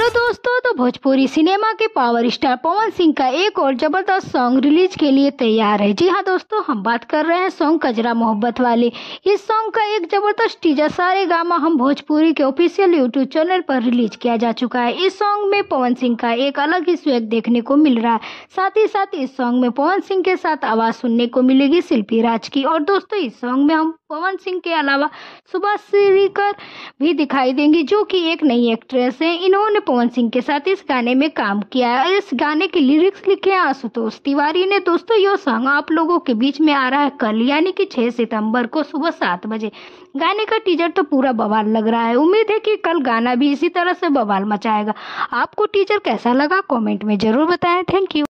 hello तो दोस्तों तो भोजपुरी सिनेमा के पावर स्टार पवन सिंह का एक और जबरदस्त सॉन्ग रिलीज के लिए तैयार है जी हाँ दोस्तों हम बात कर रहे हैं सॉन्ग कजरा मोहब्बत वाले इस सॉन्ग का एक जबरदस्त टीजर सारे गामा हम भोजपुरी के ऑफिशियल यूट्यूब चैनल पर रिलीज किया जा चुका है इस सॉन्ग में पवन सिंह का एक अलग ही स्वेग देखने को मिल रहा है साथ ही साथ इस सॉन्ग में पवन सिंह के साथ आवाज सुनने को मिलेगी शिल्पी राज की और दोस्तों इस सॉन्ग में हम पवन सिंह के अलावा सुभाष श्रीकर भी दिखाई देंगी जो की एक नई एक्ट्रेस है इन्होंने पवन सिंह के साथ इस गाने में काम किया है इस गाने के लिरिक्स लिखे हैं आशुतोष तिवारी ने दोस्तों यह सॉन्ग आप लोगों के बीच में आ रहा है कल यानी कि 6 सितंबर को सुबह सात बजे गाने का टीजर तो पूरा बवाल लग रहा है उम्मीद है कि कल गाना भी इसी तरह से बवाल मचाएगा आपको टीजर कैसा लगा कॉमेंट में जरूर बताएं थैंक यू